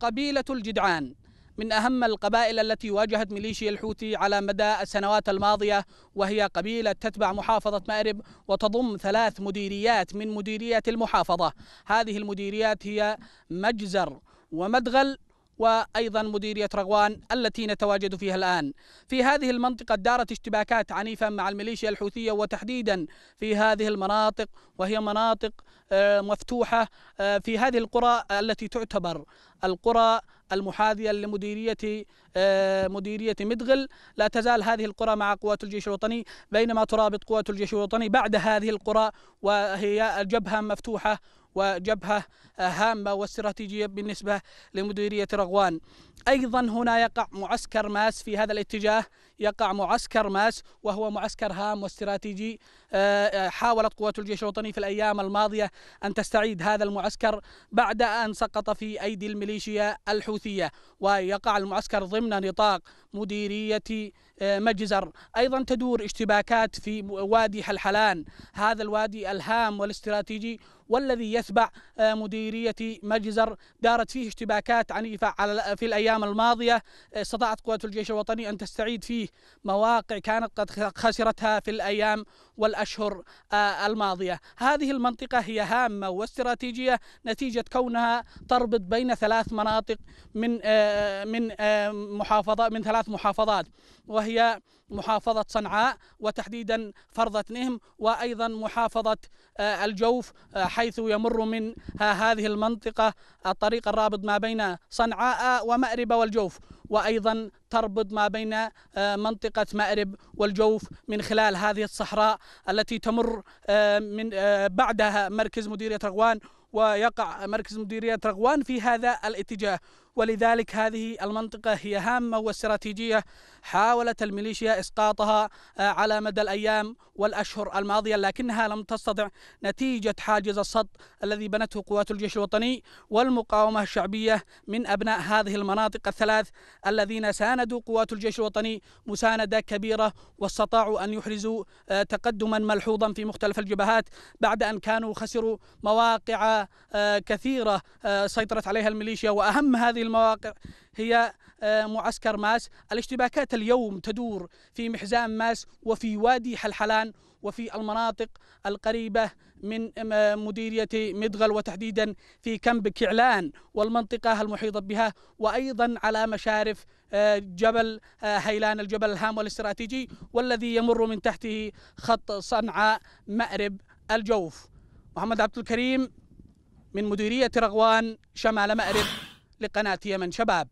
قبيلة الجدعان من أهم القبائل التي واجهت ميليشيا الحوثي على مدى السنوات الماضية وهي قبيلة تتبع محافظة مأرب وتضم ثلاث مديريات من مديريات المحافظة هذه المديريات هي مجزر ومدغل وأيضا مديرية رغوان التي نتواجد فيها الآن في هذه المنطقة دارت اشتباكات عنيفة مع الميليشيا الحوثية وتحديدا في هذه المناطق وهي مناطق آه، مفتوحة آه، في هذه القرى التي تعتبر القرى المحاذية لمديرية آه، مديرية مدغل لا تزال هذه القرى مع قوات الجيش الوطني بينما ترابط قوات الجيش الوطني بعد هذه القرى وهي الجبهة مفتوحة وجبهة هامة واستراتيجية بالنسبة لمديرية رغوان أيضا هنا يقع معسكر ماس في هذا الاتجاه يقع معسكر ماس وهو معسكر هام واستراتيجي آه، آه، حاولت قوات الجيش الوطني في الأيام الماضية أن تستعيد هذا المعسكر بعد أن سقط في أيدي الميليشيا الحوثية ويقع المعسكر ضمن نطاق مديرية آه، مجزر أيضا تدور اشتباكات في وادي حلحلان هذا الوادي الهام والاستراتيجي والذي يتبع آه، مديرية مجزر دارت فيه اشتباكات عنيفة على في الأيام الماضية آه، استطاعت قوات الجيش الوطني أن تستعيد فيه مواقع كانت قد خسرتها في الأيام والأشهر آه، الماضية هذه المنطقة هي هامة واستراتيجية نتيجة كونها تربط بين ثلاث مناطق من من محافظة من ثلاث محافظات وهي محافظة صنعاء وتحديدا فرضة نهم وأيضا محافظة الجوف حيث يمر من هذه المنطقة الطريق الرابط ما بين صنعاء ومأرب والجوف وأيضا تربط ما بين آه، منطقة مأرب والجوف من خلال هذه الصحراء التي تمر آه، من آه، بعدها مركز مديرية رغوان ويقع مركز مديرية رغوان في هذا الاتجاه ولذلك هذه المنطقة هي هامة واستراتيجية حاولت الميليشيا إسقاطها آه، على مدى الأيام والأشهر الماضية لكنها لم تستطع نتيجة حاجز السط الذي بنته قوات الجيش الوطني والمقاومة الشعبية من أبناء هذه المناطق الثلاث الذين ساندوا قوات الجيش الوطني مساندة كبيرة واستطاعوا أن يحرزوا آه، تقدما ملحوظا في مختلف الجبهات بعد أن كانوا خسروا مواقع آه، كثيرة آه، سيطرت عليها الميليشيا وأهم هذه المواقع هي آه، معسكر ماس الاشتباكات اليوم تدور في محزام ماس وفي وادي حلحلان وفي المناطق القريبة من مديرية مدغل وتحديدا في كمب كعلان والمنطقة المحيطة بها وأيضا على مشارف جبل هيلان الجبل الهام والاستراتيجي والذي يمر من تحته خط صنعاء مأرب الجوف محمد عبد الكريم من مديرية رغوان شمال مأرب لقناة يمن شباب